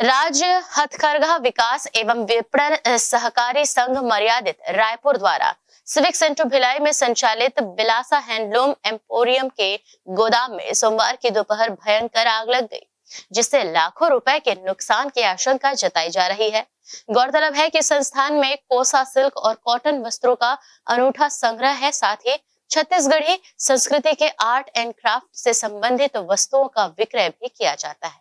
राज्य हथकरघा विकास एवं विपणन सहकारी संघ मर्यादित रायपुर द्वारा सिविक सेंटर भिलाई में संचालित बिलासा हैंडलूम एम्पोरियम के गोदाम में सोमवार की दोपहर भयंकर आग लग गई जिससे लाखों रुपए के नुकसान की आशंका जताई जा रही है गौरतलब है कि संस्थान में कोसा सिल्क और कॉटन वस्त्रों का अनूठा संग्रह है साथ ही छत्तीसगढ़ी संस्कृति के आर्ट एंड क्राफ्ट से संबंधित तो वस्तुओं का विक्रय भी किया जाता है